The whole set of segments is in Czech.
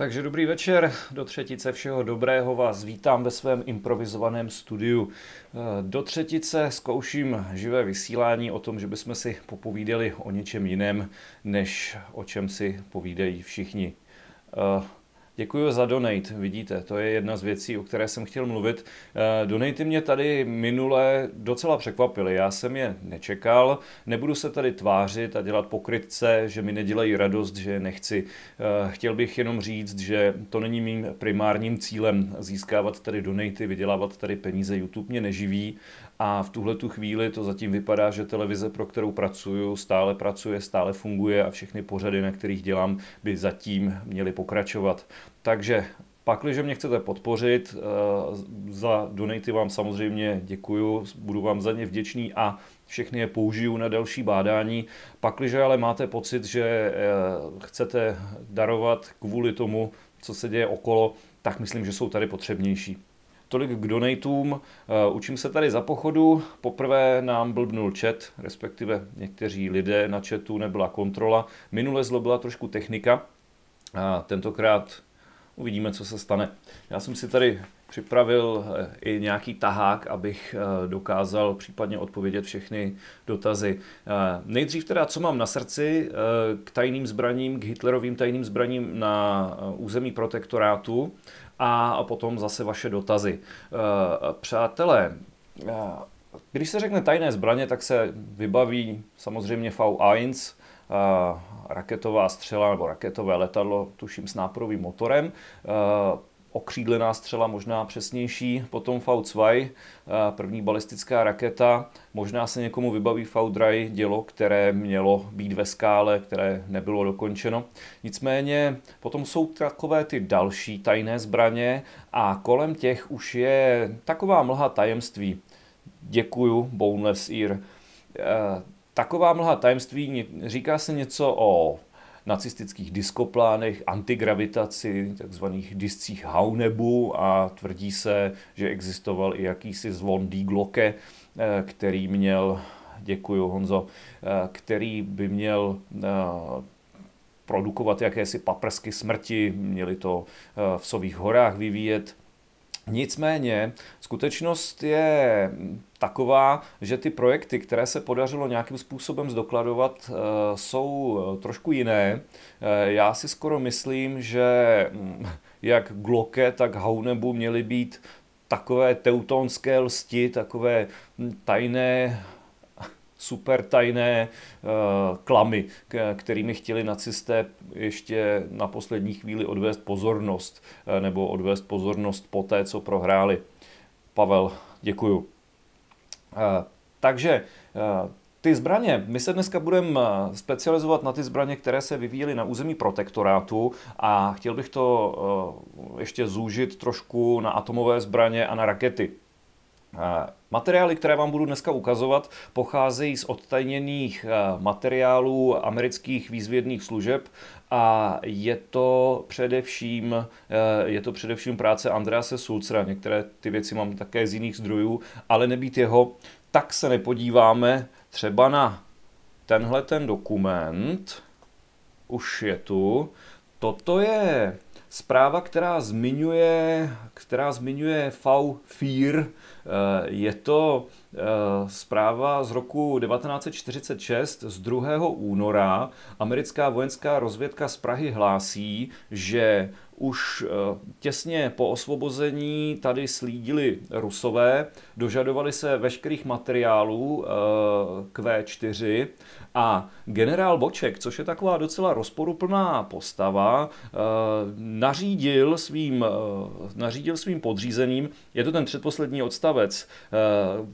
Takže dobrý večer, do třetice všeho dobrého vás vítám ve svém improvizovaném studiu. Do třetice zkouším živé vysílání o tom, že bychom si popovídali o něčem jiném, než o čem si povídají všichni. Děkuji za donate, vidíte, to je jedna z věcí, o které jsem chtěl mluvit. Eh, donaty mě tady minule docela překvapily, já jsem je nečekal, nebudu se tady tvářit a dělat pokrytce, že mi nedělají radost, že nechci. Eh, chtěl bych jenom říct, že to není mým primárním cílem získávat tady donaty, vydělávat tady peníze, YouTube mě neživí a v tuhle tu chvíli to zatím vypadá, že televize, pro kterou pracuju, stále pracuje, stále funguje a všechny pořady, na kterých dělám, by zatím měly pokračovat. Takže Pakliže mě chcete podpořit, eh, za donaty vám samozřejmě děkuju, budu vám za ně vděčný a všechny je použiju na další bádání. Pakliže ale máte pocit, že eh, chcete darovat kvůli tomu, co se děje okolo, tak myslím, že jsou tady potřebnější. Tolik k donatům. Eh, učím se tady za pochodu. Poprvé nám blbnul chat, respektive někteří lidé na chatu nebyla kontrola. Minule byla trošku technika. A tentokrát uvidíme, co se stane. Já jsem si tady připravil eh, i nějaký tahák, abych eh, dokázal případně odpovědět všechny dotazy. Eh, nejdřív teda, co mám na srdci k tajným zbraním, k Hitlerovým tajným zbraním na území protektorátu a potom zase vaše dotazy. Přátelé, když se řekne tajné zbraně, tak se vybaví samozřejmě V1, raketová střela nebo raketové letadlo, tuším s náporovým motorem okřídlená střela, možná přesnější, potom V2, eh, první balistická raketa, možná se někomu vybaví V3 dělo, které mělo být ve skále, které nebylo dokončeno. Nicméně potom jsou takové ty další tajné zbraně a kolem těch už je taková mlha tajemství. Děkuju, Boneless Ear. Eh, taková mlha tajemství, říká se něco o nacistických diskoplánech, antigravitaci, takzvaných discích Haunebu a tvrdí se, že existoval i jakýsi zvon Die Glocke, eh, který měl, děkuji Honzo, eh, který by měl eh, produkovat jakési paprsky smrti, měli to v Sových horách vyvíjet. Nicméně skutečnost je taková, že ty projekty, které se podařilo nějakým způsobem zdokladovat, eh, jsou eh, trošku jiné. Eh, já si skoro myslím, že mm, jak Glocke, tak Haunebu měly být takové teutonské lsti, takové mm, tajné super tajné uh, klamy, kterými chtěli nacisté ještě na poslední chvíli odvést pozornost, nebo odvést pozornost po té, co prohráli. Pavel, děkuju. Eh, takže eh, ty zbraně, my se dneska budeme eh, specializovat na ty zbraně, které se vyvíjely na území protektorátu a chtěl bych to ještě zúžit trošku na atomové zbraně a na rakety. Materiály, které vám budu dneska ukazovat, pocházejí z odtajněných eh, materiálů amerických výzvědných služeb a je to především, eh, je to především práce Andrease Sulcera. Některé ty věci mám také z jiných zdrojů, ale nebýt jeho, tak se nepodíváme třeba na tenhle ten dokument. Už je tu. Toto je zpráva, která zmiňuje, která zmiňuje V. 4 Eh, je to eh, zpráva z roku 1946 z 2. února. Americká vojenská rozvědka z Prahy hlásí, že už eh, těsně po osvobození tady slídili rusové, dožadovali se veškerých materiálů k eh, V4 a generál Boček, což je taková docela rozporuplná postava, eh, nařídil svým, nařídil svým podřízeným, je to ten předposlední odstavec,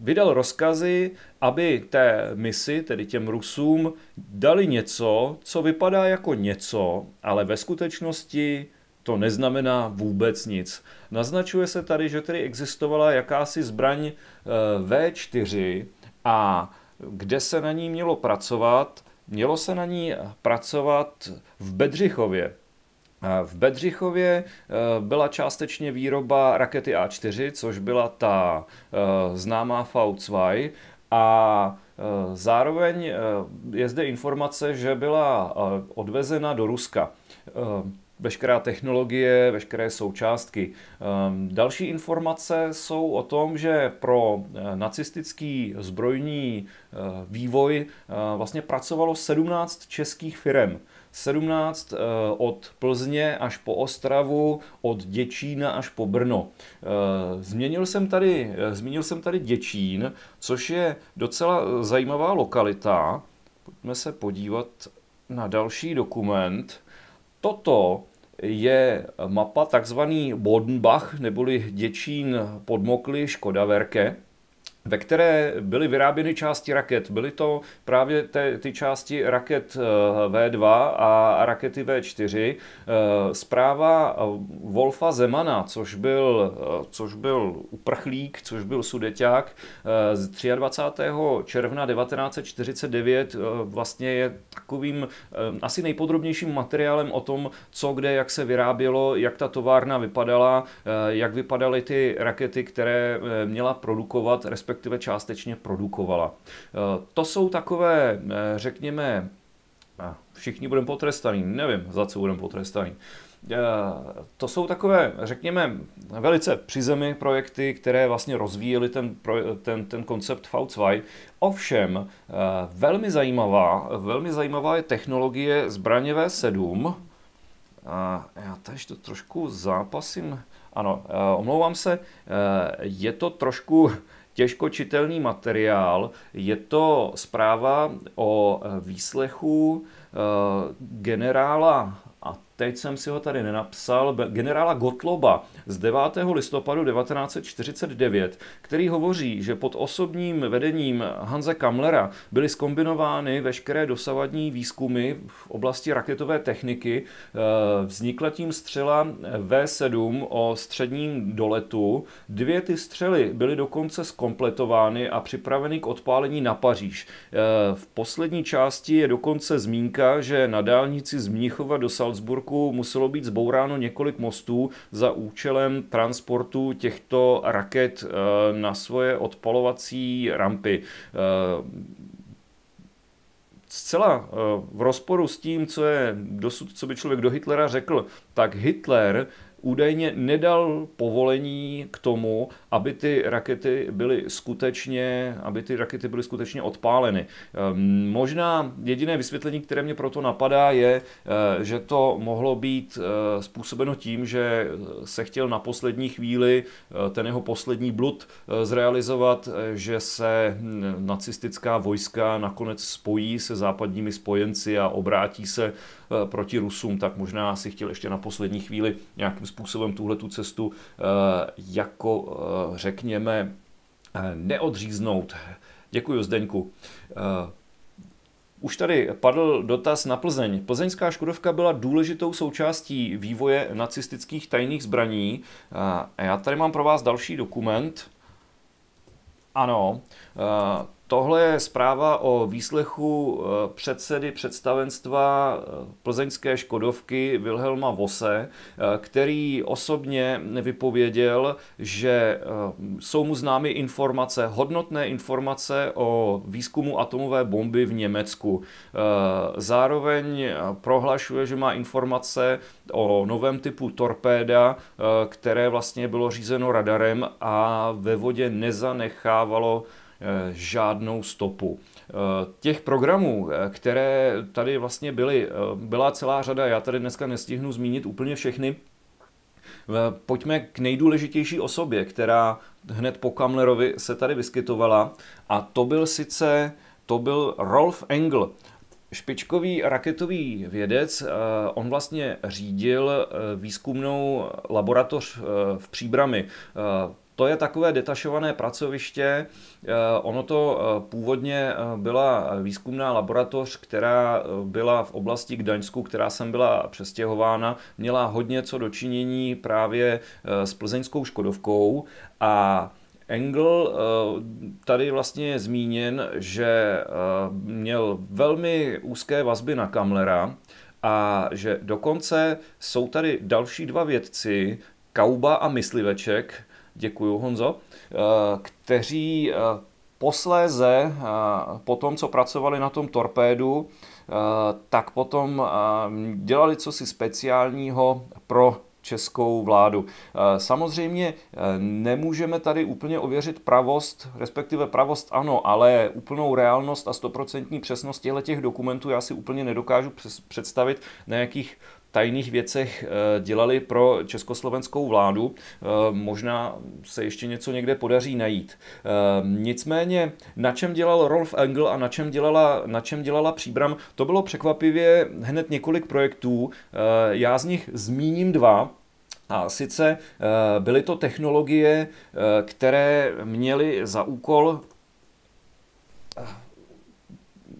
vydal rozkazy, aby té misi, tedy těm Rusům, dali něco, co vypadá jako něco, ale ve skutečnosti to neznamená vůbec nic. Naznačuje se tady, že tedy existovala jakási zbraň eh, V4 a kde se na ní mělo pracovat, mělo se na ní pracovat v Bedřichově. V Bedřichově eh, byla částečně výroba rakety A4, což byla ta eh, známá V2 a zároveň je zde informace, že byla odvezena do Ruska veškerá technologie, veškeré součástky. Ehm, další informace jsou o tom, že pro eh, nacistický zbrojní eh, vývoj eh, vlastně pracovalo 17 českých firm. 17 od Plzně až po Ostravu, od Děčína až po Brno. Změnil jsem tady, zmínil jsem tady Děčín, což je docela zajímavá lokalita. Pojďme se podívat na další dokument. Toto je mapa takzvaný Bodenbach, neboli Děčín podmokly Škodaverke ve které byly vyráběny části raket. Byly to právě te, ty části raket eh, V2 a rakety V4. Eh, zpráva eh, Wolfa Zemana, což byl, což byl uprchlík, což byl sudeťák, z 23. června 1949 vlastně je takovým asi nejpodrobnějším materiálem o tom, co kde, jak se vyrábělo, jak ta továrna vypadala, jak vypadaly ty rakety, které měla produkovat, respektive respektive částečně produkovala. Eh, to jsou takové, eh, řekněme, eh, všichni budeme potrestaní, nevím, za co budeme potrestaní. To jsou takové, řekněme, velice přizemy projekty, které vlastně rozvíjely ten, ten, ten koncept V2. Ovšem, velmi zajímavá, velmi zajímavá je technologie zbraně V7. Já teď to trošku zápasím. Ano, omlouvám se, je to trošku těžko čitelný materiál. Je to zpráva o e, výslechu e, generála a teď jsem si ho tady nenapsal, generála Gotloba z 9. listopadu 1949, který hovoří, že pod osobním vedením Hanze Kamlera byly skombinovány veškeré dosavadní výzkumy v oblasti raketové techniky. Eh, vznikla tím střela V7 o středním doletu. Dvě ty střely byly dokonce skompletovány a připraveny k odpálení na Paříž. Eh, v poslední části je dokonce zmínka, že na dálnici z Mnichova do Salzburg roku muselo být zbouráno několik mostů za účelem transportu těchto raket eh, na svoje odpalovací rampy eh, zcela eh, v rozporu s tím, co je dosud, co by člověk do Hitlera řekl, tak Hitler údajně nedal povolení k tomu, aby ty rakety byly skutečně, aby ty rakety byly skutečně odpáleny. Ehm, možná jediné vysvětlení, které mě proto napadá, je, eh, že to mohlo být eh, způsobeno tím, že eh, se chtěl na poslední chvíli ten jeho poslední blud zrealizovat, že se hm, nacistická vojska nakonec spojí se západními spojenci a obrátí se Eh, proti Rusům, tak možná si chtěl ještě na poslední chvíli nějakým způsobem tuhle tu cestu eh, jako eh, řekněme neodříznout. Děkuji Zdeňku. Už tady padl dotaz na Plzeň. Plzeňská Škodovka byla důležitou součástí vývoje nacistických tajných zbraní. A já tady mám pro vás další dokument. Ano, Tohle je zpráva o výslechu eh, předsedy představenstva eh, plzeňské Škodovky Wilhelma Vose, eh, který osobně vypověděl, že jsou mu známy informace, hodnotné informace o výzkumu atomové bomby v Německu. Zároveň prohlašuje, že má informace o novém typu torpéda, které vlastně bylo řízeno radarem a ve vodě nezanechávalo Eh, žádnou stopu. Eh, těch programů, eh, které tady vlastně byly, byla celá řada, já tady dneska nestihnu zmínit úplně všechny, Pojďme k nejdůležitější osobě, která hned po Kamlerovi se tady vyskytovala a to byl sice to byl Rolf Engel, špičkový raketový vědec. On vlastně řídil výzkumnou laboratoř v Příbrami. To je takové detašované pracoviště. Eh, ono to eh, původně eh, byla výzkumná laboratoř, která byla v oblasti Gdaňsku, která sem byla přestěhována, měla hodně co dočinění právě s plzeňskou Škodovkou a Engel tady vlastně je zmíněn, že měl velmi úzké vazby na Kamlera a že dokonce jsou tady další dva vědci, Kauba a Mysliveček, děkuju Honzo, eh, kteří eh, posléze, eh, po tom, co pracovali na tom torpédu, tak potom dělali cosi speciálního pro českou vládu. Samozřejmě nemůžeme tady úplně ověřit pravost, respektive pravost ano, ale úplnou reálnost a stoprocentní přesnost těchto dokumentů já si úplně nedokážu představit, na jakých tajných věcech eh, dělali pro československou vládu. Eh, možná se ještě něco někde podaří najít. Eh, nicméně, na čem dělal Rolf Engel a na čem dělala, na čem dělala Příbram, to bylo překvapivě hned několik projektů. Já z nich zmíním dva. A sice byly to technologie, které měly za úkol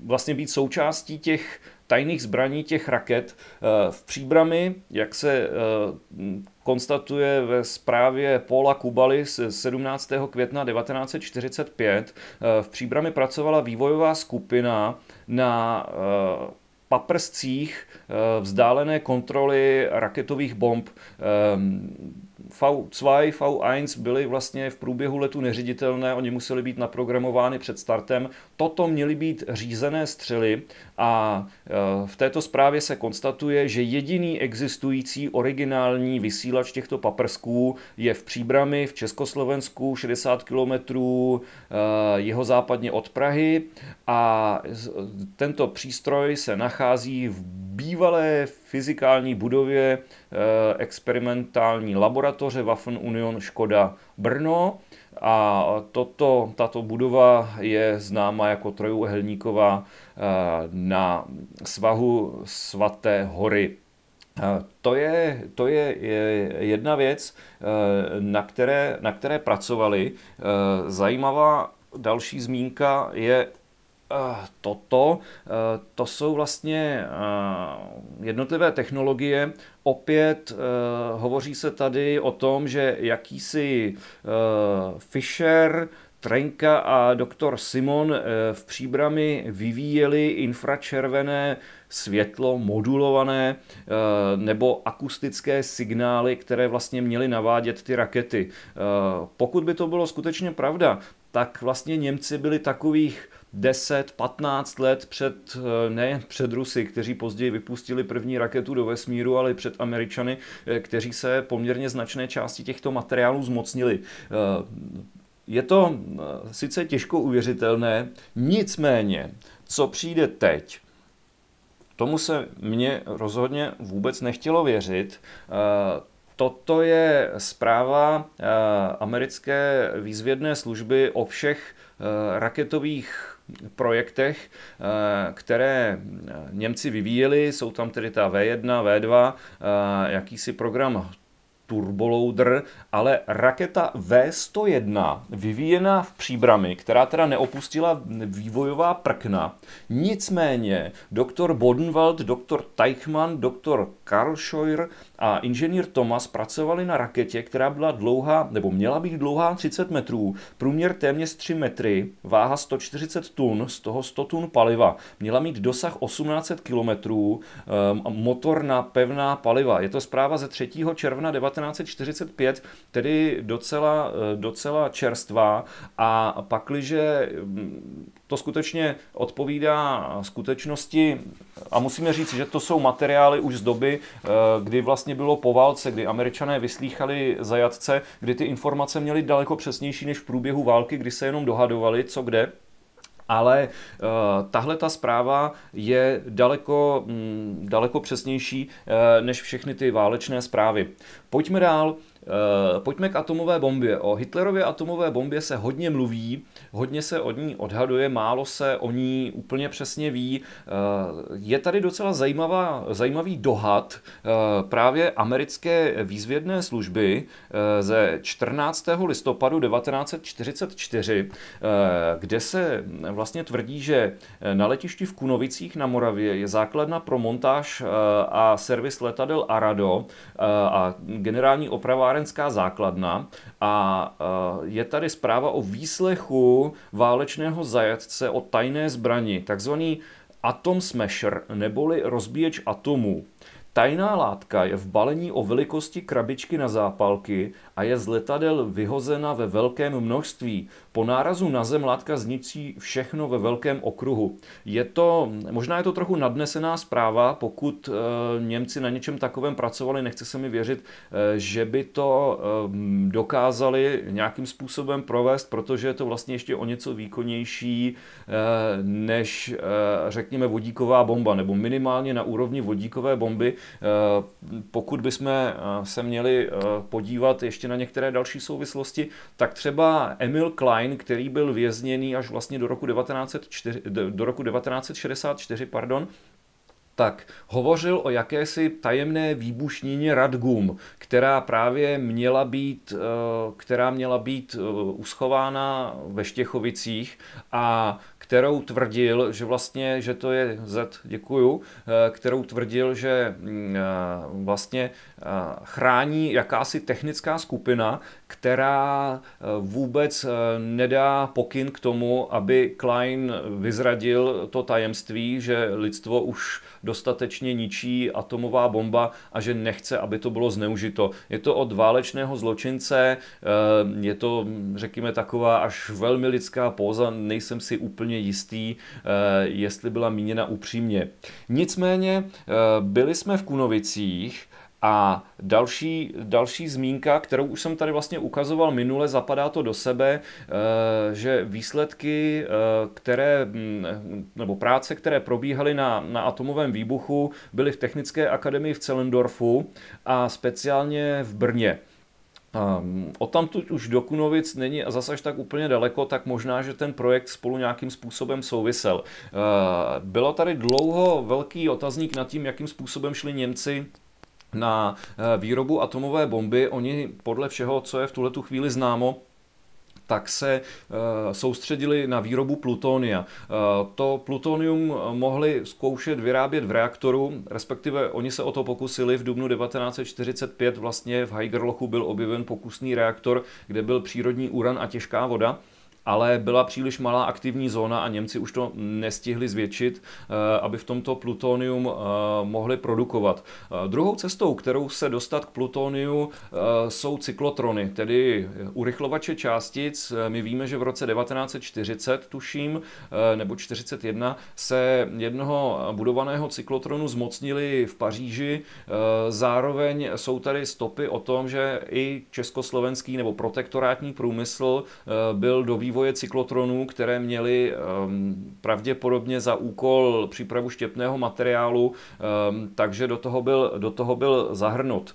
vlastně být součástí těch tajných zbraní, těch raket eh, v příbrami, jak se eh, konstatuje ve zprávě Paula Kubaly z 17. května 1945, eh, v příbrami pracovala vývojová skupina na paprscích vzdálené kontroly raketových bomb. Ehm, v2, V1 byly vlastně v průběhu letu neřiditelné, oni museli být naprogramovány před startem. Toto měly být řízené střely a e, v této zprávě se konstatuje, že jediný existující originální vysílač těchto paprsků je v Příbrami v Československu 60 km e, jeho západně od Prahy a tento přístroj se nachází v bývalé fyzikální budově eh, experimentální laboratoře Waffen Union Škoda Brno. A toto, tato budova je známa jako trojuhelníková eh, na svahu svaté hory eh, to je, to je jedna věc, na které, na které pracovali. Zajímavá další zmínka je Eh, toto, eh, to jsou vlastně eh, jednotlivé technologie. Opět hovoří se tady o tom, že jakýsi Fisher, Trenka a doktor Simon v příbrami vyvíjeli infračervené světlo modulované nebo akustické signály, které vlastně měly navádět ty rakety. Pokud by to bylo skutečně pravda, tak vlastně Němci byli takových 10-15 let před, eh, ne před Rusy, kteří později vypustili první raketu do vesmíru, ale před Američany, eh, kteří se poměrně značné části těchto materiálů zmocnili. Eh, je to sice těžko uvěřitelné, nicméně, co přijde teď, tomu se mně rozhodně vůbec nechtělo věřit. Toto je zpráva eh, americké výzvědné služby o všech eh, raketových projektech, eh, které Němci vyvíjeli. Jsou tam tedy ta V1, V2, jakýsi program Turboloader, ale raketa V-101, vyvíjená v příbrami, která teda neopustila vývojová prkna. Nicméně doktor Bodenwald, doktor Teichmann, doktor Karl Scheuer a inženýr Thomas pracovali na raketě, která byla dlouhá, nebo měla být dlouhá 30 metrů, průměr téměř 3 metry, váha 140 tun, z toho 100 tun paliva. Měla mít dosah 1800 km, ehm, motor na pevná paliva. Je to zpráva ze 3. června 1945, tedy docela, eh, docela čerstvá a pakliže mm, to skutečně odpovídá skutečnosti a musíme říct, že to jsou materiály už z doby, eh, kdy vlastně bylo po válce, kdy američané vyslýchali zajatce, kdy ty informace měly daleko přesnější než v průběhu války, kdy se jenom dohadovali, co kde. Ale uh, tahle ta zpráva je daleko, mm, daleko přesnější uh, než všechny ty válečné zprávy. Pojďme dál. Eh, pojďme k atomové bombě. O Hitlerově atomové bombě se hodně mluví, hodně se od ní odhaduje, málo se o ní úplně přesně ví. Eh, je tady docela zajímavá, zajímavý dohad eh, právě americké výzvědné služby ze 14. listopadu 1944, kde se vlastně tvrdí, že na letišti v Kunovicích na Moravě je základna pro montáž a servis letadel Arado a generální opravář lékárenská základna a e, je tady zpráva o výslechu válečného zajatce o tajné zbrani, takzvaný atom smasher, neboli rozbíječ atomů. Tajná látka je v balení o velikosti krabičky na zápalky a je z letadel vyhozena ve velkém množství. Po nárazu na zem látka zničí všechno ve velkém okruhu. Je to, možná je to trochu nadnesená zpráva, pokud eh, Němci na něčem takovém pracovali, nechce se mi věřit, eh, že by to eh, dokázali nějakým způsobem provést, protože je to vlastně ještě o něco výkonnější než, řekněme, vodíková bomba, nebo minimálně na úrovni vodíkové bomby. Pokud bychom se měli podívat ještě ještě na některé další souvislosti, tak třeba Emil Klein, který byl vězněný až vlastně do roku, 1904, do roku 1964, pardon, tak hovořil o jakési tajemné výbušnině radgum, která právě měla být, eh, která měla být eh, uschována ve Štěchovicích a kterou tvrdil, že vlastně, že to je Z, děkuju, eh, kterou tvrdil, že mm, eh, vlastně eh, chrání jakási technická skupina, která vůbec nedá pokyn k tomu, aby Klein vyzradil to tajemství, že lidstvo už dostatečně ničí atomová bomba a že nechce, aby to bylo zneužito. Je to od válečného zločince, je to, řekněme, taková až velmi lidská póza, nejsem si úplně úplně jistý, eh, jestli byla míněna upřímně. Nicméně eh, byli jsme v Kunovicích, a další, další zmínka, kterou už jsem tady vlastně ukazoval minule, zapadá to do sebe, eh, že výsledky, které, hm, nebo práce, které probíhaly na, na atomovém výbuchu, byly v Technické akademii v Celendorfu a speciálně v Brně. Ehm, tam tu už do Kunovic není a zase až tak úplně daleko, tak možná, že ten projekt spolu nějakým způsobem souvisel. Ehm, bylo tady dlouho velký otazník nad tím, jakým způsobem šli Němci na eh, výrobu atomové bomby. Oni podle všeho, co je v tuhletu chvíli známo, tak se eh, soustředili na výrobu plutonia. Eh, to plutonium mohli zkoušet vyrábět v reaktoru, respektive oni se o to pokusili v dubnu 1945 vlastně v Heigerlochu byl objeven pokusný reaktor, kde byl přírodní uran a těžká voda ale byla příliš malá aktivní zóna a Němci už to nestihli zvětšit, eh, aby v tomto plutonium eh, mohli produkovat. Eh, druhou cestou, kterou se dostat k plutoniu, jsou cyklotrony, tedy urychlovače částic. My víme, že v roce 1940, tuším, nebo 41, se jednoho budovaného cyklotronu zmocnili v Paříži. Zároveň jsou tady stopy o tom, že i československý nebo protektorátní průmysl byl do vývoje vývoje cyklotronů, které měly ehm, pravděpodobně za úkol přípravu štěpného materiálu, ehm, takže do toho byl, do toho byl zahrnut.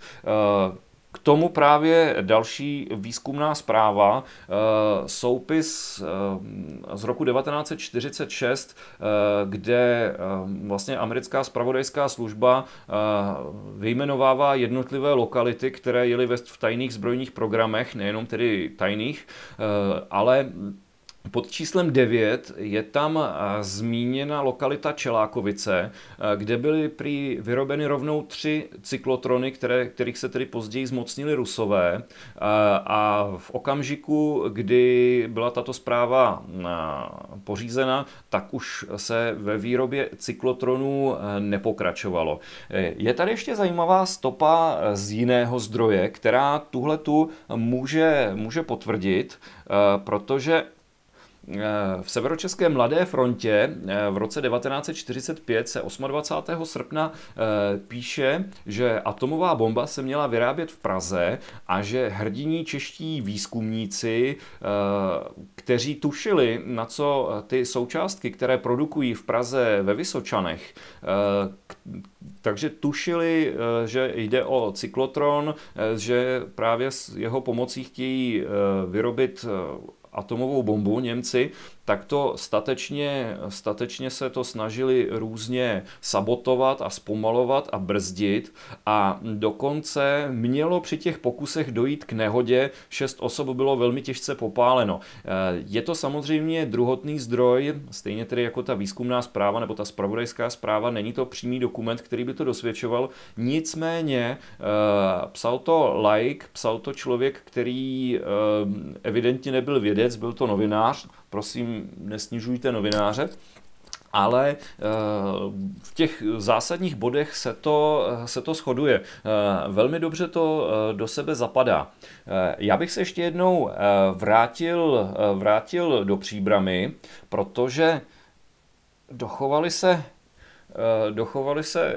Ehm, k tomu právě další výzkumná zpráva, eh, soupis eh, z roku 1946, eh, kde vlastně americká spravodajská služba vyjmenovává jednotlivé lokality, které jeli v tajných zbrojních programech, nejenom tedy tajných, ale pod číslem 9 je tam zmíněna lokalita Čelákovice, kde byly prý vyrobeny rovnou tři cyklotrony, které, kterých se tedy později zmocnili Rusové. A v okamžiku, kdy byla tato zpráva pořízena, tak už se ve výrobě cyklotronů nepokračovalo. Je tady ještě zajímavá stopa z jiného zdroje, která tuhle tu může, může potvrdit, protože Eh, v severočeské Mladé frontě eh, v roce 1945 se 28. srpna eh, píše, že atomová bomba se měla vyrábět v Praze a že hrdiní čeští výzkumníci, kteří tušili, na co ty součástky, které produkují v Praze ve Vysočanech, takže tušili, že jde o cyklotron, že právě s jeho pomocí chtějí vyrobit atomovou bombu Němci, tak to statečně, statečně se to snažili různě sabotovat a zpomalovat a brzdit a dokonce mělo při těch pokusech dojít k nehodě, šest osob bylo velmi těžce popáleno. E, je to samozřejmě druhotný zdroj, stejně tedy jako ta výzkumná zpráva nebo ta spravodajská zpráva, není to přímý dokument, který by to dosvědčoval, nicméně e, psal to like, psal to člověk, který e, evidentně nebyl vědec, byl to novinář, prosím, nesnižujte novináře, ale eh, v těch zásadních bodech se to, eh, se to shoduje. Eh, velmi dobře to do sebe zapadá. Já bych se ještě jednou vrátil, vrátil do příbramy, protože dochovaly se dochovaly se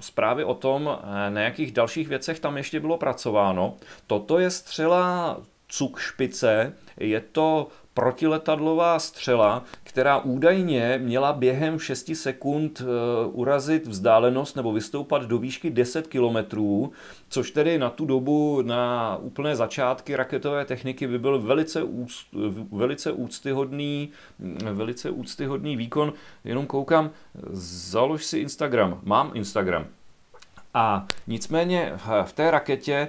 zprávy o tom, na jakých dalších věcech tam ještě bylo pracováno. Toto je střela Cuk špice. Je to protiletadlová střela, která údajně měla během 6 sekund e, urazit vzdálenost nebo vystoupat do výšky 10 kilometrů, což tedy na tu dobu, na úplné začátky raketové techniky by byl velice, úct, velice, úctyhodný, mm, velice úctyhodný výkon. Jenom koukám, založ si Instagram. Mám Instagram. A nicméně v té raketě eh,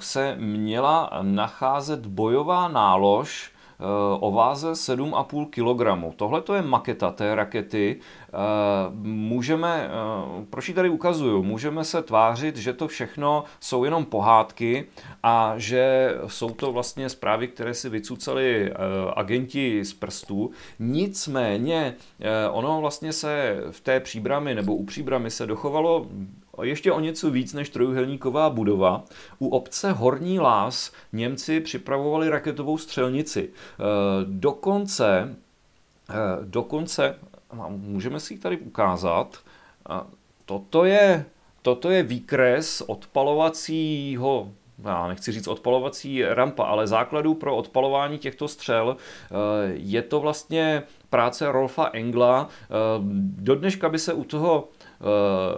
se měla nacházet bojová nálož, Eh, o váze 7,5 kg. Tohle to je maketa té rakety. Eh, můžeme, eh, proč ji tady ukazuju, můžeme se tvářit, že to všechno jsou jenom pohádky a že jsou to vlastně zprávy, které si vycucali agenti z prstů. Nicméně ono vlastně se v té příbrami nebo u příbramy se dochovalo ještě o něco víc než trojuhelníková budova. U obce Horní Lás Němci připravovali raketovou střelnici. E, dokonce, e, dokonce, můžeme si ji tady ukázat, e, toto je, toto je výkres odpalovacího já nechci říct odpalovací rampa, ale základů pro odpalování těchto střel je to vlastně práce Rolfa Engla. Do dneška by se u toho Eh,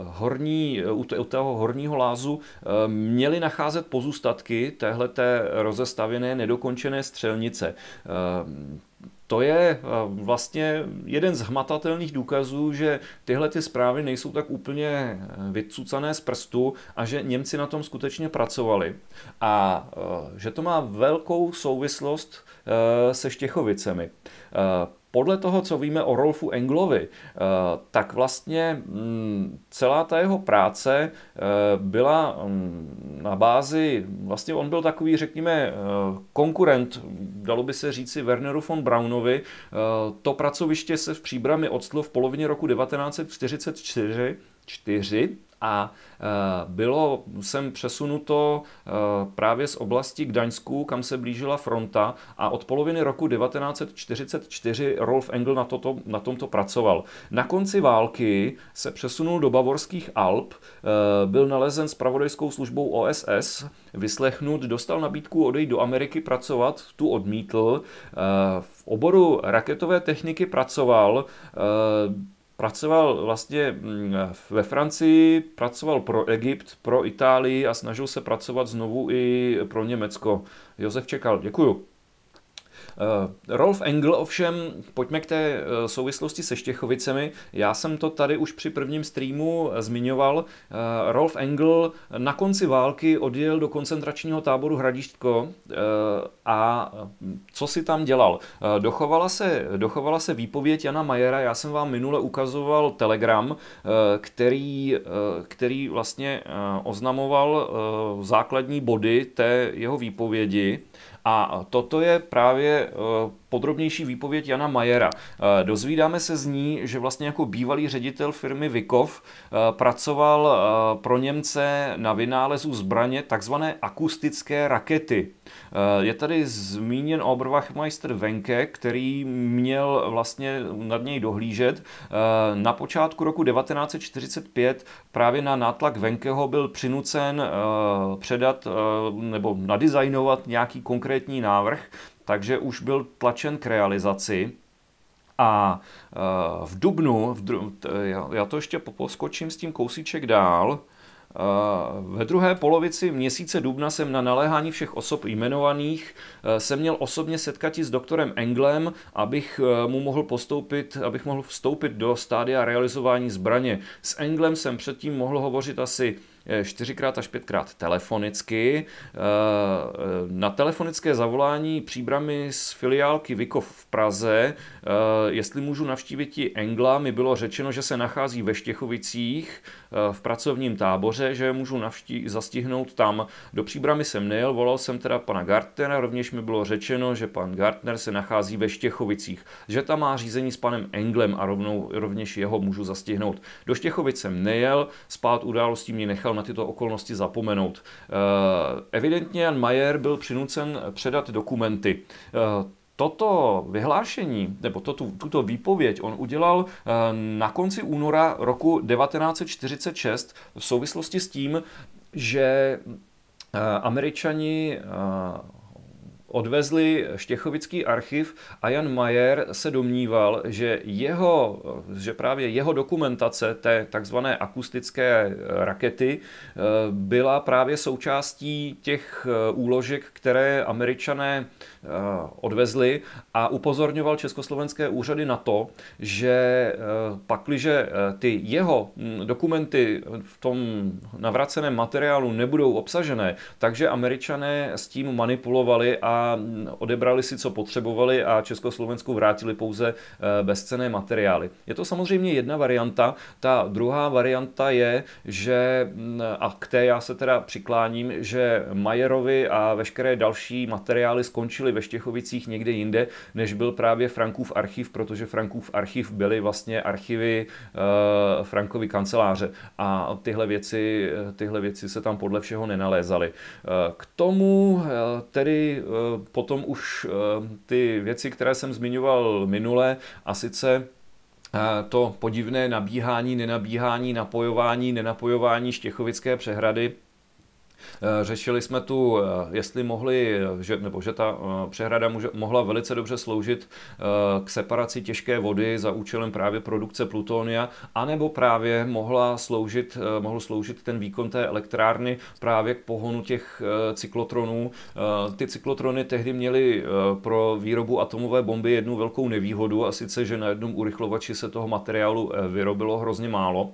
horní, eh, u toho horního lázu eh, měli nacházet pozůstatky téhleté rozestavěné nedokončené střelnice. To je vlastně jeden z hmatatelných důkazů, že tyhle ty zprávy nejsou tak úplně vycucané z prstu a že Němci na tom skutečně pracovali. A že to má velkou souvislost se Štěchovicemi podle toho, co víme o Rolfu Englovi, eh, tak vlastně mm, celá ta jeho práce eh, byla mm, na bázi, vlastně on byl takový, řekněme, eh, konkurent, dalo by se říci, Werneru von Braunovi. To pracoviště se v Příbrami odstlo v polovině roku 1944, 4, a eh, bylo sem přesunuto eh, právě z oblasti Gdaňsku, kam se blížila fronta a od poloviny roku 1944 Rolf Engel na, toto, na tomto pracoval. Na konci války se přesunul do Bavorských Alp, eh, byl nalezen s pravodejskou službou OSS, vyslechnut, dostal nabídku odejít do Ameriky pracovat, tu odmítl, v oboru raketové techniky pracoval, Pracoval vlastně mm, ve Francii, pracoval pro Egypt, pro Itálii a snažil se pracovat znovu i pro Německo. Josef Čekal, děkuju. Eh, Rolf Engel ovšem, pojďme k té eh, souvislosti se Štěchovicemi. Já jsem to tady už při prvním streamu eh, zmiňoval. Rolf Engel na konci války odjel do koncentračního táboru Hradištko a hm, co si tam dělal? Dochovala se, dochovala se výpověď Jana Majera, já jsem vám minule ukazoval telegram, který, který vlastně oznamoval základní body té jeho výpovědi a toto je právě eh, podrobnější výpověď Jana Majera. Eh, dozvídáme se z ní, že vlastně jako bývalý ředitel firmy Vikov eh, pracoval eh, pro Němce na vynálezu zbraně takzvané akustické rakety. Je tady zmíněn Oberwachmeister Wenke, který měl vlastně nad něj dohlížet. Na počátku roku 1945 právě na nátlak Wenkeho byl přinucen předat nebo nadizajnovat nějaký konkrétní návrh, takže už byl tlačen k realizaci. A e, v Dubnu, v dru, já to ještě poskočím s tím kousíček dál, e, ve druhé polovici měsíce dubna jsem na naléhání všech osob jmenovaných e, se měl osobně setkat s doktorem Englem, abych mu mohl postoupit, abych mohl vstoupit do stádia realizování zbraně. S Englem jsem předtím mohl hovořit asi Eh, čtyřikrát až pětkrát telefonicky. Eh, eh, na telefonické zavolání příbramy z filiálky Vykov v Praze Eh, jestli můžu navštívit i Engla, mi bylo řečeno, že se nachází ve Štěchovicích eh, v pracovním táboře, že můžu navští- zastihnout tam. Do příbramy jsem nejel, volal jsem teda pana Gartnera, rovněž mi bylo řečeno, že pan Gartner se nachází ve Štěchovicích, že tam má řízení s panem Englem a rovnou, rovněž jeho můžu zastihnout. Do Štěchovic jsem nejel, spát událostí mě nechal na tyto okolnosti zapomenout. Eh, evidentně Jan Majer byl přinucen předat dokumenty toto vyhlášení, nebo to, tu, tuto výpověď on udělal eh, na konci února roku 1946 v souvislosti s tím, že eh, Američani eh, odvezli Štěchovický archiv a Jan Majer se domníval, že, jeho, že právě jeho dokumentace té takzvané akustické eh, rakety eh, byla právě součástí těch eh, úložek, které američané odvezli a upozorňoval československé úřady na to, že pakliže ty jeho hm, dokumenty v tom navraceném materiálu nebudou obsažené, takže američané s tím manipulovali a odebrali si, co potřebovali a Československu vrátili pouze eh, bezcené materiály. Je to samozřejmě jedna varianta. Ta druhá varianta je, že, mm, a k té já se teda přikláním, že Majerovi a veškeré další materiály skončily ve Štěchovicích někde jinde, než byl právě Frankův archiv, protože Frankův archiv byly vlastně archivy eh, Frankovy kanceláře a tyhle věci, eh, tyhle věci se tam podle všeho nenalézaly. k tomu tedy Eh, potom už eh, ty věci, které jsem zmiňoval minule, a sice eh, to podivné nabíhání, nenabíhání, napojování, nenapojování Štěchovické přehrady, Eh, řešili jsme tu, eh, jestli mohli, eh, že, nebo že ta přehrada může, mohla velice dobře sloužit k separaci těžké vody za účelem právě produkce plutonia, anebo právě mohla sloužit, mohl sloužit ten výkon té elektrárny právě k pohonu těch cyklotronů. Ty cyklotrony tehdy měly pro výrobu atomové bomby jednu velkou nevýhodu a sice, že na jednom urychlovači se toho materiálu vyrobilo hrozně málo,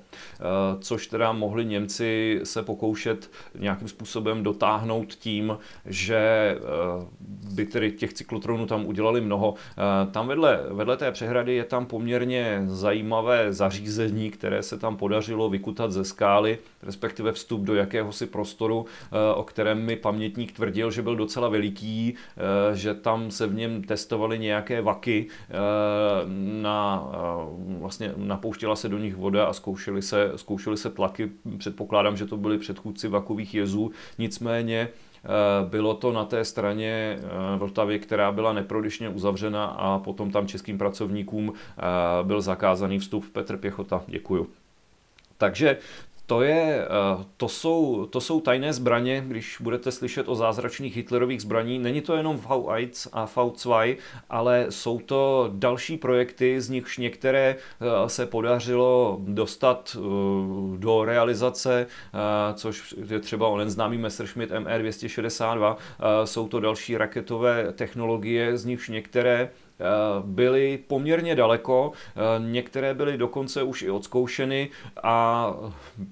což teda mohli Němci se pokoušet nějakým způsobem dotáhnout tím, že eh, by tedy těch cyklotronů tam udělali mnoho. Eh, tam vedle, vedle té přehrady je tam poměrně zajímavé zařízení, které se tam podařilo vykutat ze skály, respektive vstup do jakéhosi prostoru, eh, o kterém mi pamětník tvrdil, že byl docela veliký, že tam se v něm testovali nějaké vaky, na, vlastně napouštěla se do nich voda a zkoušely se, zkoušeli se tlaky. Předpokládám, že to byly předchůdci vakových jezů, nicméně eh, bylo to na té straně eh, Vltavy, která byla neprodyšně uzavřena a potom tam českým pracovníkům eh, byl zakázaný vstup Petr Pěchota. Děkuju. Takže to, je, eh, to, jsou, to jsou tajné zbraně, když budete slyšet o zázračných Hitlerových zbraní. Není to jenom V1 a V2, ale jsou to další projekty, z nichž některé eh, se podařilo dostat eh, do realizace, což je třeba onen známý Messerschmitt MR262. Jsou to další raketové technologie, z nichž některé Eh, byly poměrně daleko, eh, některé byly dokonce už i odzkoušeny a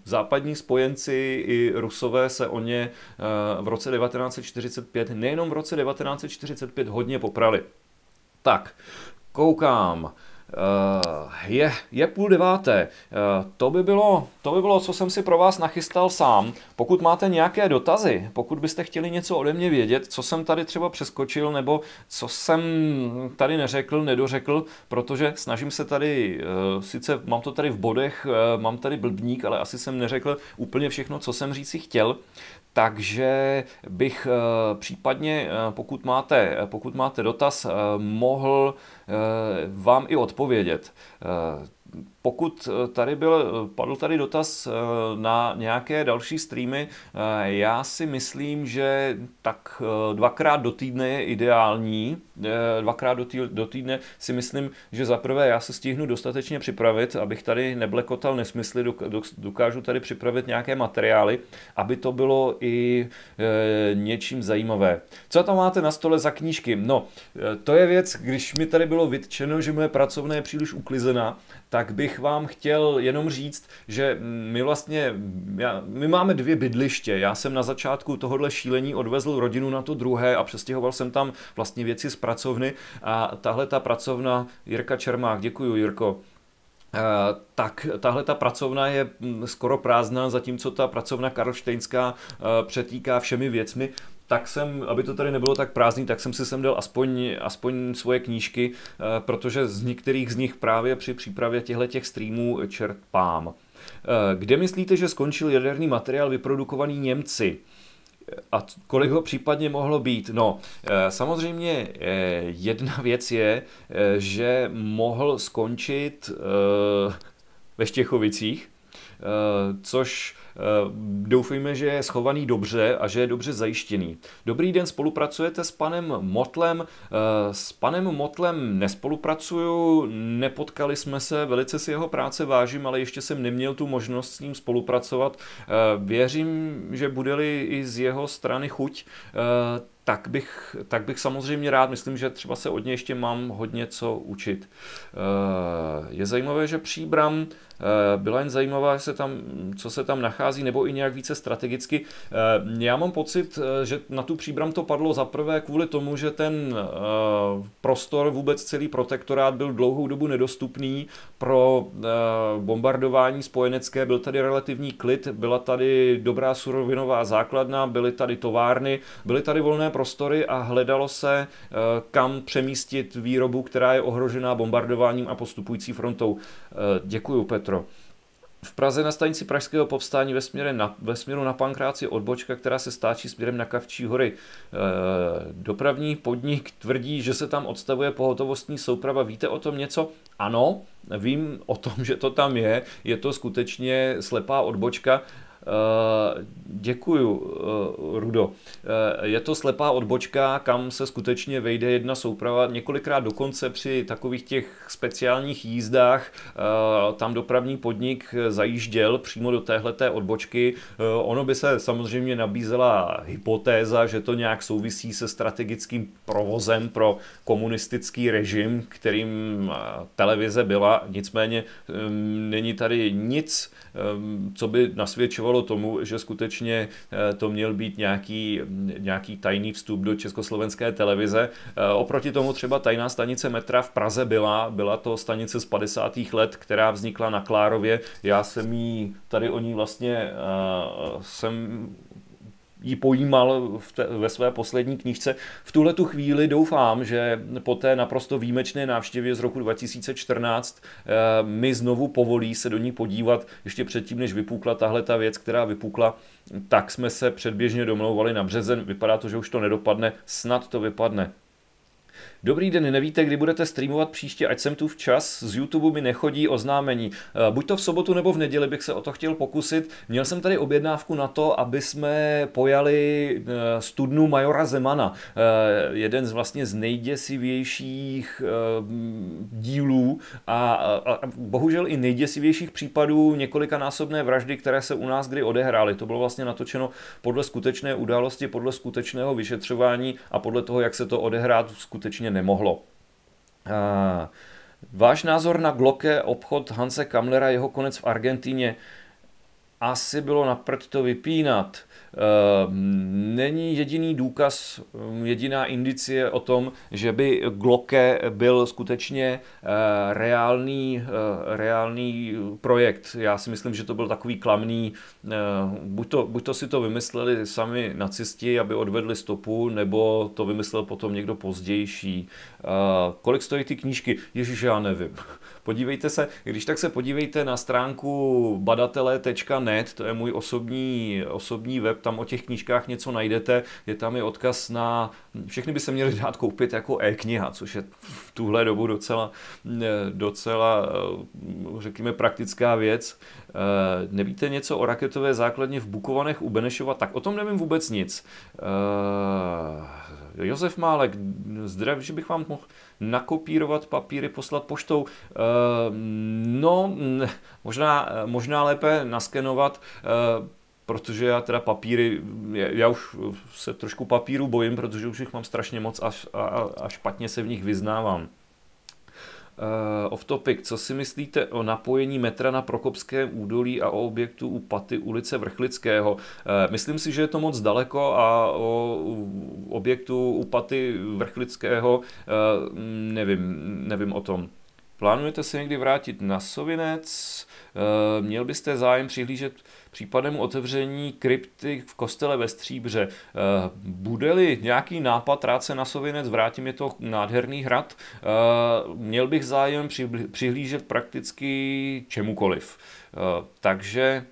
západní spojenci i rusové se o ně eh, v roce 1945, nejenom v roce 1945, hodně poprali. Tak, koukám. Eh, je, je půl deváté. Eh, to by, bylo, to by bylo, co jsem si pro vás nachystal sám. Pokud máte nějaké dotazy, pokud byste chtěli něco ode mě vědět, co jsem tady třeba přeskočil, nebo co jsem tady neřekl, nedořekl, protože snažím se tady, eh, sice mám to tady v bodech, mám tady blbník, ale asi jsem neřekl úplně všechno, co jsem říci chtěl, takže bych eh, případně, eh, pokud máte, eh, pokud máte dotaz, mohl vám i odpovědět pokud eh, tady byl, eh, padl tady dotaz eh, na nějaké další streamy, já si myslím, že tak dvakrát do týdne je ideální. Dvakrát do, tý, do týdne si myslím, že zaprvé já se stihnu dostatečně připravit, abych tady neblekotal nesmysly, dokážu tady připravit nějaké materiály, aby to bylo i něčím zajímavé. Co tam máte na stole za knížky? No, to je věc, když mi tady bylo vytčeno, že moje pracovna je příliš uklizená, tak bych bych vám chtěl jenom říct, že my vlastně, já, my máme dvě bydliště. Já jsem na začátku tohohle šílení odvezl rodinu na to druhé a přestěhoval jsem tam vlastně věci z pracovny a tahle ta pracovna Jirka Čermák, děkuji Jirko, tak tahle ta pracovna je mm, skoro prázdná, zatímco ta pracovna Karlštejnská přetýká všemi věcmi, tak jsem, aby to tady nebylo tak prázdný, tak jsem si sem dal aspoň, aspoň svoje knížky, eh, protože z některých z nich právě při přípravě těchto streamů čerpám. Eh, kde myslíte, že skončil jaderný materiál vyprodukovaný Němci? A kolik ho případně mohlo být? No, eh, samozřejmě jedna věc je, že mohl skončit ve Štěchovicích, což Eh, doufejme, že je schovaný dobře a že je dobře zajištěný. Dobrý den, spolupracujete s panem Motlem? Eh, s panem Motlem nespolupracuju, nepotkali jsme se, velice si jeho práce vážím, ale ještě jsem neměl tu možnost s ním spolupracovat. Eh, věřím, že bude-li i z jeho strany chuť, tak bych, tak bych samozřejmě rád, myslím, že třeba se od něj ještě mám hodně co učit. Je zajímavé, že příbram byla jen zajímavá, tam, co se tam nachází nachází, nebo i nějak více strategicky. Eh, já mám pocit, eh, že na tu příbram to padlo zaprvé kvůli tomu, že ten eh, prostor, vůbec celý protektorát byl dlouhou dobu nedostupný pro bombardování spojenecké, byl tady relativní klid, byla tady dobrá surovinová základna, byly tady továrny, byly tady volné prostory a hledalo se, kam přemístit výrobu, která je ohrožená bombardováním a postupující frontou. Děkuji, Petro. V Praze na stanici Pražského povstání ve, směru na, ve směru na Pankráci odbočka, která se stáčí směrem na Kavčí hory. E, dopravní podnik tvrdí, že se tam odstavuje pohotovostní souprava. Víte o tom něco? Ano, vím o tom, že to tam je. Je to skutečně slepá odbočka Eh, děkuju, eh, Rudo. Eh, je to slepá odbočka, kam se skutečně vejde jedna souprava. Několikrát dokonce při takových těch speciálních jízdách tam dopravní podnik zajížděl přímo do téhleté odbočky. Ono by se samozřejmě nabízela hypotéza, že to nějak souvisí se strategickým provozem pro komunistický režim, kterým televize byla. Nicméně mm, není tady nic Ehm, co by nasvědčovalo tomu, že skutečně eh, to měl být nějaký, nějaký tajný vstup do československé televize. Eh, oproti tomu třeba tajná stanice metra v Praze byla, byla to stanice z 50. let, která vznikla na Klárově. Já jsem jí, tady o ní vlastně eh, jsem ji pojímal v te, ve své poslední knížce. V tuhle tu chvíli doufám, že po té naprosto výjimečné návštěvě z roku 2014 e, eh, mi znovu povolí se do ní podívat ještě předtím, než vypukla tahle ta věc, která vypukla. Tak jsme se předběžně domlouvali na březen. Vypadá to, že už to nedopadne. Snad to vypadne. Dobrý den, nevíte, kdy budete streamovat příště, ať jsem tu včas, z YouTube mi nechodí oznámení. Eh, buď to v sobotu nebo v neděli bych se o to chtěl pokusit. Měl jsem tady objednávku na to, aby jsme pojali eh, studnu Majora Zemana. Eh, jeden z vlastně z nejděsivějších dílů a, bohužel i nejděsivějších případů několikanásobné vraždy, které se u nás kdy odehrály. To bylo vlastně natočeno podle skutečné události, podle skutečného vyšetřování a podle toho, jak se to odehrát skutečně nemohlo. Váš názor na Glocke, obchod Hanse Kamlera, jeho konec v Argentíně, asi bylo na to vypínat. Ehm, není jediný důkaz, ehm, jediná indicie o tom, že by Glocke byl skutečně eh, reálný, eh, reálný projekt. Já si myslím, že to byl takový klamný, eh, buď to, buď to si to vymysleli sami nacisti, aby odvedli stopu, nebo to vymyslel potom někdo pozdější. Kolik stojí ty knížky? Ježíš, já nevím. Podívejte se, když tak se podívejte na stránku badatele.net, to je můj osobní, osobní web, tam o těch knížkách něco najdete, je tam i odkaz na, všechny by se měly dát koupit jako e-kniha, což je v tuhle dobu docela, docela řekněme, praktická věc. Eh, nevíte něco o raketové základně v Bukovanech u Benešova? Tak o tom nevím vůbec nic. Eh, Josef Málek, zdrav, že bych vám mohl nakopírovat papíry, poslat poštou, eh, no mm, možná, eh, možná lépe naskenovat, eh, protože já teda papíry, já už se trošku papíru bojím, protože už jich mám strašně moc a, a, a špatně se v nich vyznávám. Uh, off topic, co si myslíte o napojení metra na Prokopské údolí a o objektu u paty ulice Vrchlického? Uh, myslím si, že je to moc daleko a o objektu u paty Vrchlického uh, nevím, nevím o tom. Plánujete se někdy vrátit na Sovinec? Měl byste zájem přihlížet případnému otevření krypty v kostele ve Stříbře. Eh, bude-li nějaký nápad, rád se na Sovinec, vrátím, je to nádherný hrad. Eh, měl bych zájem přihlížet prakticky čemukoliv. Eh, takže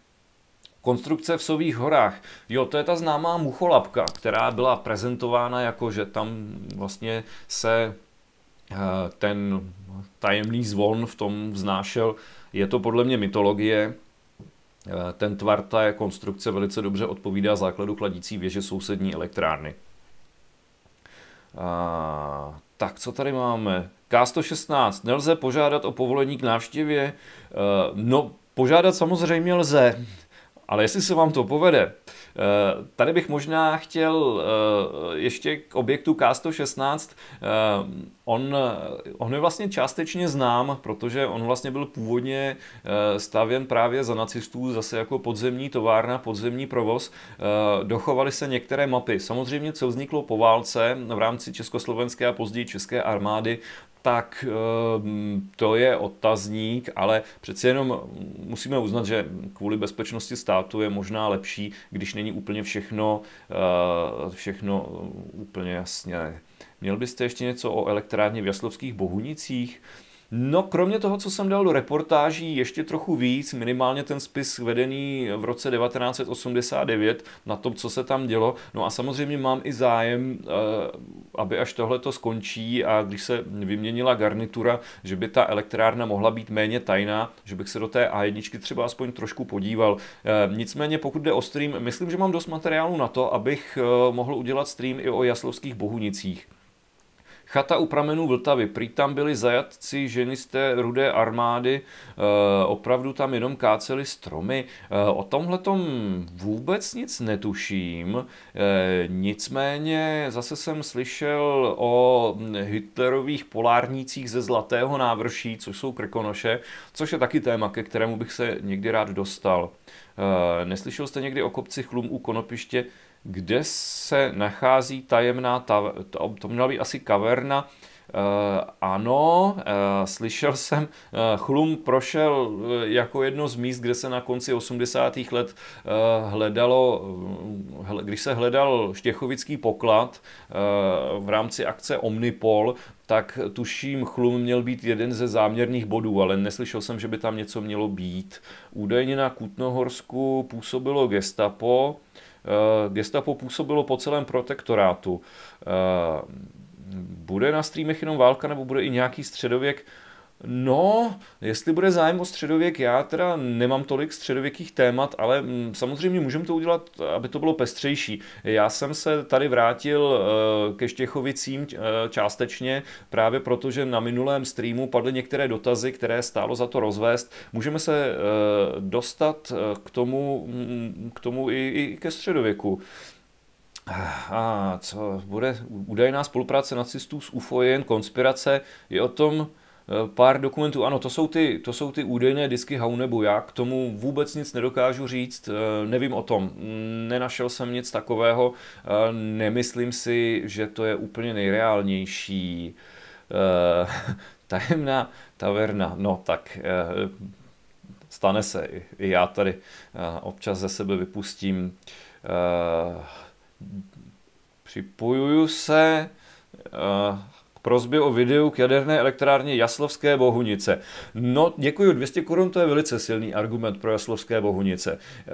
Konstrukce v Sových horách. Jo, to je ta známá mucholapka, která byla prezentována jako, že tam vlastně se ten tajemný zvon v tom vznášel. Je to podle mě mytologie, Eh, ten tvar té konstrukce velice dobře odpovídá základu kladící věže sousední elektrárny. A, tak, co tady máme? K116. Nelze požádat o povolení k návštěvě? Eh, no, požádat samozřejmě lze. Ale jestli se vám to povede, eh, tady bych možná chtěl eh, ještě k objektu K116. Eh, on, on je vlastně částečně znám, protože on vlastně byl původně stavěn právě za nacistů, zase jako podzemní továrna, podzemní provoz. Dochovaly se některé mapy. Samozřejmě, co vzniklo po válce v rámci Československé a později České armády, tak ehm, to je otazník, ale přeci jenom musíme uznat, že kvůli bezpečnosti státu je možná lepší, když není úplně všechno, eh, všechno eh, úplně jasně. Měl byste ještě něco o elektrárně v Jaslovských Bohunicích? No, kromě toho, co jsem dal do reportáží, ještě trochu víc, minimálně ten spis vedený v roce 1989 na tom, co se tam dělo. No a samozřejmě mám i zájem, eh, aby až tohle to skončí a když se vyměnila garnitura, že by ta elektrárna mohla být méně tajná, že bych se do té A1 třeba aspoň trošku podíval. Eh, nicméně, pokud jde o stream, myslím, že mám dost materiálu na to, abych eh, mohl udělat stream i o jaslovských bohunicích. Chata u pramenů Vltavy. Prý tam byli zajatci ženy z té rudé armády, e, opravdu tam jenom káceli stromy. E, o tom vůbec nic netuším, e, nicméně zase jsem slyšel o Hitlerových polárnících ze Zlatého návrší, což jsou krkonoše, což je taky téma, ke kterému bych se někdy rád dostal. E, neslyšel jste někdy o kopci Chlum u Konopiště? kde se nachází tajemná, ta, to, to měla být asi kaverna, E, ano, e, slyšel jsem, e, Chlum prošel jako jedno z míst, kde se na konci 80. let e, hledalo, hle, když se hledal štěchovický poklad e, v rámci akce Omnipol, tak tuším, chlum měl být jeden ze záměrných bodů, ale neslyšel jsem, že by tam něco mělo být. Údajně na Kutnohorsku působilo gestapo, Eh, Gestapo působilo po celém protektorátu. Eh, bude na streamech jenom válka nebo bude i nějaký středověk? No, jestli bude zájem o středověk, já teda nemám tolik středověkých témat, ale mm, samozřejmě můžeme to udělat, aby to bylo pestřejší. Já jsem se tady vrátil eh, ke Štěchovicím eh, částečně, právě protože na minulém streamu padly některé dotazy, které stálo za to rozvést. Můžeme se eh, dostat k tomu, mm, k tomu i, i ke středověku. A co bude údajná spolupráce nacistů s UFO je jen konspirace, je o tom Eh, pár dokumentů. Ano, to jsou ty, to jsou ty údajné disky How nebo já k tomu vůbec nic nedokážu říct, eh, nevím o tom. Mm, nenašel jsem nic takového, eh, nemyslím si, že to je úplně nejreálnější tajemná taverna. No tak stane se. I já tady občas ze sebe vypustím. Připojuju se prozby o videu k jaderné elektrárně Jaslovské Bohunice. No, děkuji, 200 korun to je velice silný argument pro Jaslovské Bohunice. Eh,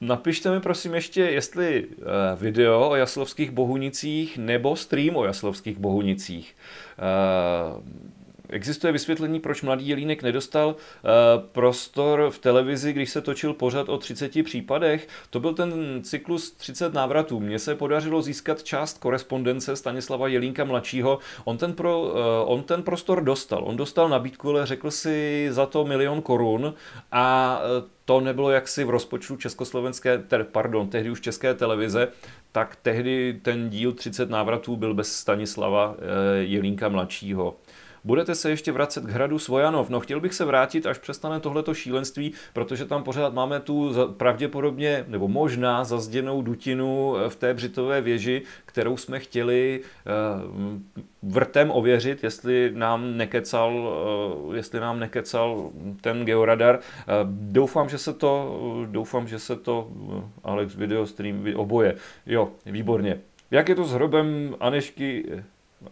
napište mi prosím ještě, jestli eh, video o jaslovských bohunicích nebo stream o jaslovských bohunicích. Eh, Existuje vysvětlení, proč mladý Jelínek nedostal eh, prostor v televizi, když se točil pořad o 30 případech. To byl ten cyklus 30 návratů. Mně se podařilo získat část korespondence Stanislava Jelínka mladšího. On ten, pro, eh, on ten prostor dostal. On dostal nabídku, ale řekl si za to milion korun a eh, to nebylo jaksi v rozpočtu československé, ter, pardon, tehdy už české televize, tak tehdy ten díl 30 návratů byl bez Stanislava Jelínka mladšího. Budete se ještě vracet k hradu Svojanov. No chtěl bych se vrátit, až přestane tohleto šílenství, protože tam pořád máme tu pravděpodobně, nebo možná zazděnou dutinu eh, v té břitové věži, kterou jsme chtěli eh, vrtem ověřit, jestli nám nekecal, eh, jestli nám nekecal ten georadar. Doufám, že se to, doufám, že se to Alex Video Stream oboje. Jo, výborně. Jak je to s hrobem Anešky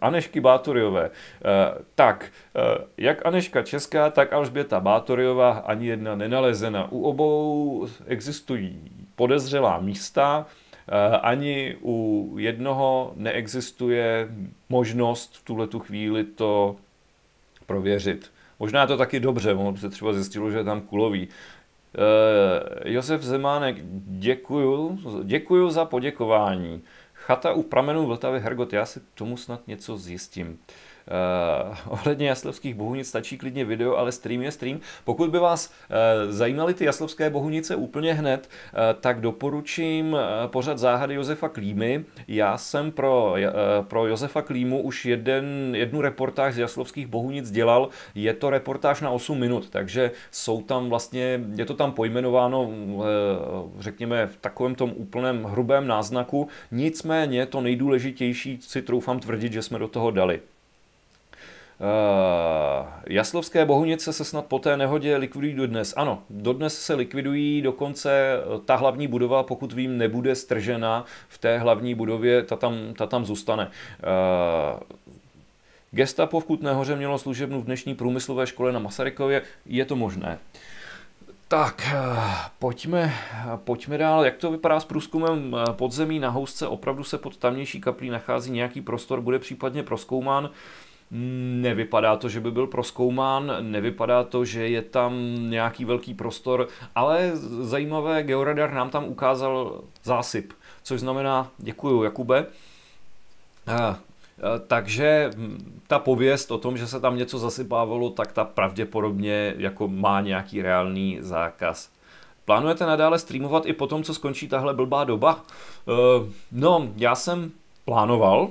Anešky Bátoriové. Eh, tak, eh, jak Aneška Česká, tak Alžběta Bátoriová ani jedna nenalezena. U obou existují podezřelá místa, eh, ani u jednoho neexistuje možnost v tuhle chvíli to prověřit. Možná to taky dobře, ono se třeba zjistilo, že je tam kulový. Josef Zemánek, děkuju, děkuju za poděkování. Chata u pramenů Vltavy Hergot, já si tomu snad něco zjistím. Uh, ohledně jaslovských bohunic stačí klidně video, ale stream je stream. Pokud by vás uh, zajímaly ty jaslovské bohunice úplně hned, uh, tak doporučím uh, pořad záhady Josefa Klímy. Já jsem pro, uh, pro Josefa Klímu už jeden, jednu reportáž z jaslovských bohunic dělal. Je to reportáž na 8 minut, takže jsou tam vlastně, je to tam pojmenováno, uh, řekněme, v takovém tom úplném hrubém náznaku. Nicméně to nejdůležitější si troufám tvrdit, že jsme do toho dali. Eh, Jaslovské Bohunice se snad po té nehodě likvidují dodnes. Ano, dodnes se likvidují, dokonce eh, ta hlavní budova, pokud vím, nebude stržena v té hlavní budově, ta tam, ta tam zůstane. Eh, Gestapo v Kutné hoře mělo služebnu v dnešní průmyslové škole na Masarykově, je to možné. Tak, pojďme, pojďme dál. Jak to vypadá s průzkumem podzemí na housce? Opravdu se pod tamnější kaplí nachází nějaký prostor, bude případně proskoumán. Uh, Nevypadá to, že by byl proskoumán, nevypadá to, že je tam nějaký velký prostor, ale zajímavé, georadar nám tam ukázal zásyp, což znamená, děkuju Jakube, takže hm, ta pověst o tom, že se tam něco zasypávalo, tak ta pravděpodobně jako má nějaký reálný zákaz. Plánujete nadále streamovat i po tom, co skončí tahle blbá doba? E, no, já jsem plánoval,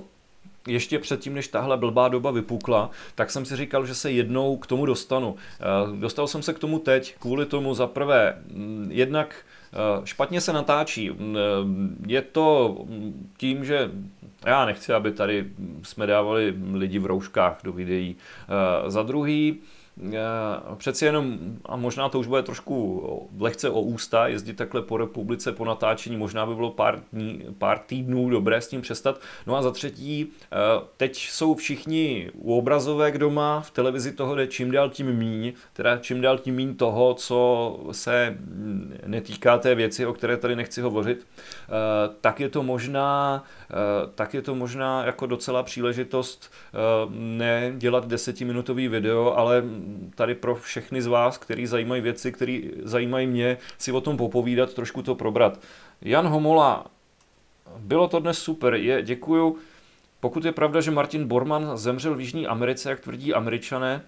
ještě předtím, než tahle blbá doba vypukla, tak jsem si říkal, že se jednou k tomu dostanu. Eh, dostal jsem se k tomu teď kvůli tomu za prvé mm, jednak eh, špatně se natáčí. Mm, eh, je to mm, tím, že já nechci, aby tady jsme dávali lidi v rouškách do videí. Za druhý, Eh, přeci jenom, a možná to už bude trošku lehce o ústa, jezdit takhle po republice, po natáčení, možná by bylo pár, dní, pár týdnů dobré s tím přestat. No a za třetí, eh, teď jsou všichni u obrazovek doma, v televizi toho jde čím dál tím míň, teda čím dál tím míň toho, co se netýká té věci, o které tady nechci hovořit, eh, tak je to možná Eh, tak je to možná jako docela příležitost eh, ne dělat desetiminutový video, ale tady pro všechny z vás, který zajímají věci, který zajímají mě, si o tom popovídat, trošku to probrat. Jan Homola, bylo to dnes super, je, děkuju. Pokud je pravda, že Martin Borman zemřel v Jižní Americe, jak tvrdí američané,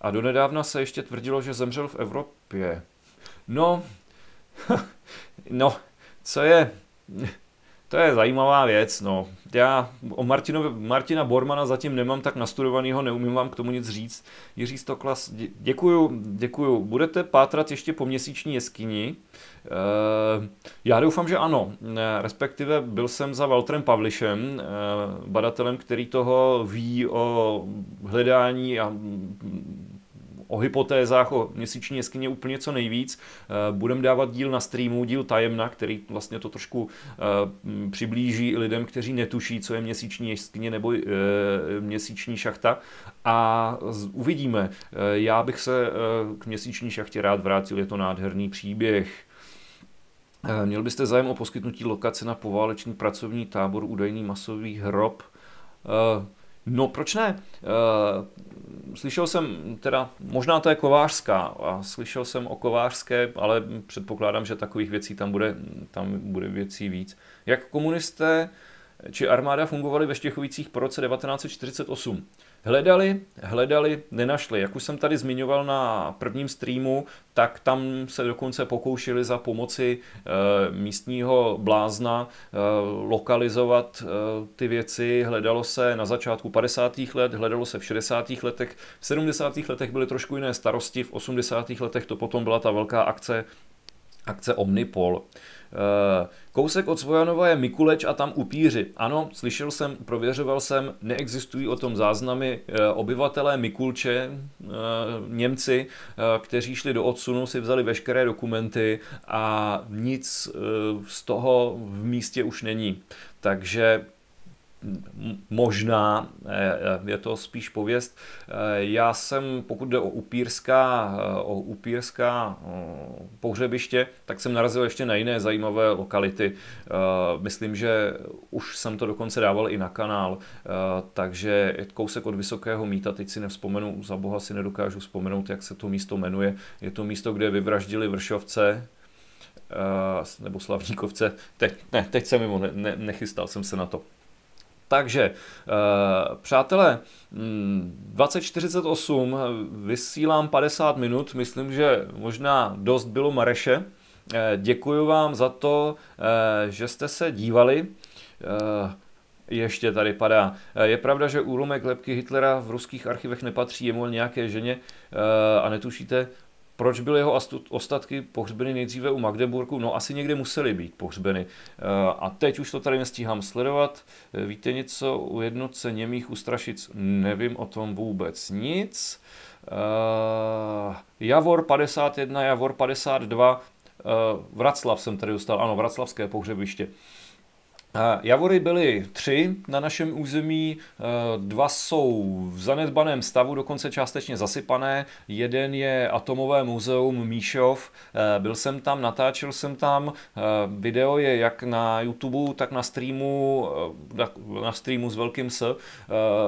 a donedávna se ještě tvrdilo, že zemřel v Evropě. No, no, co je? To je zajímavá věc, no. Já o Martino, Martina Bormana zatím nemám tak nastudovanýho, neumím vám k tomu nic říct. Jiří Stoklas, dě, děkuju, děkuju. Budete pátrat ještě po měsíční jeskyni? E, já doufám, že ano. E, respektive byl jsem za Valtrem Pavlišem, e, badatelem, který toho ví o hledání a o hypotézách, o měsíční jeskyně úplně co nejvíc. Eh, Budeme dávat díl na streamu, díl tajemna, který vlastně to trošku eh, přiblíží lidem, kteří netuší, co je měsíční jeskyně nebo eh, měsíční šachta. A uvidíme. Já bych se k měsíční šachtě rád vrátil, je to nádherný příběh. Měl byste zájem o poskytnutí lokace na poválečný pracovní tábor, údajný masový hrob? No proč ne? Eh, slyšel jsem, teda možná to je kovářská, a slyšel jsem o kovářské, ale předpokládám, že takových věcí tam bude, tam bude věcí víc. Jak komunisté či armáda fungovaly ve Štěchovicích po roce 1948? Hledali, hledali, nenašli. Jak už jsem tady zmiňoval na prvním streamu, tak tam se dokonce pokoušeli za pomoci e, místního blázna e, lokalizovat e, ty věci. Hledalo se na začátku 50. let, hledalo se v 60. letech, v 70. letech byly trošku jiné starosti, v 80. letech to potom byla ta velká akce, akce Omnipol. E, Eh, kousek od Svojanova je Mikuleč a tam upíři. Ano, slyšel jsem, prověřoval jsem, neexistují o tom záznamy. Eh, obyvatelé Mikulče, eh, Němci, kteří šli do odsunu, si vzali veškeré dokumenty a nic z toho v místě už není. Takže možná, eh, eh, je to spíš pověst. Eh, já jsem, pokud jde o upírská, o upírská pohřebiště, tak jsem narazil ještě na jiné zajímavé lokality. Myslím, že už jsem to dokonce dával i na kanál, takže kousek od Vysokého míta, teď si nevzpomenu, za boha si nedokážu vzpomenout, jak se to místo jmenuje. Je to místo, kde vyvraždili vršovce, nebo slavníkovce. Teď, ne, teď jsem mimo, ne, ne, nechystal jsem se na to. Takže, eh, přátelé, 2048, mm, eh, vysílám 50 minut, myslím, že možná dost bylo Mareše. Eh, Děkuji vám za to, že jste se dívali. Ještě tady padá. Je pravda, že úlomek lepky Hitlera v ruských archivech nepatří jemu nějaké ženě a netušíte, proč byly jeho ostatky pohřbeny nejdříve u Magdeburku? No asi někde musely být pohřbeny. Eh, a teď už to tady nestíhám sledovat. Eh, víte něco o jednotce němých ustrašic? Nevím o tom vůbec nic. Eh, Javor 51, Javor 52, Vraclav jsem tady dostal, ano, Vraclavské pohřebiště. Javory byly tři na našem území, e, dva jsou v zanedbaném stavu, dokonce částečně zasypané, jeden je Atomové muzeum Míšov, e, byl jsem tam, natáčel jsem tam, e, video je jak na YouTube, tak na streamu, na streamu s velkým S,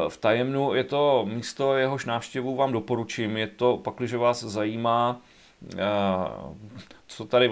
v Tajemnu, je to místo, jehož návštěvu vám doporučím, je to, když vás zajímá, co tady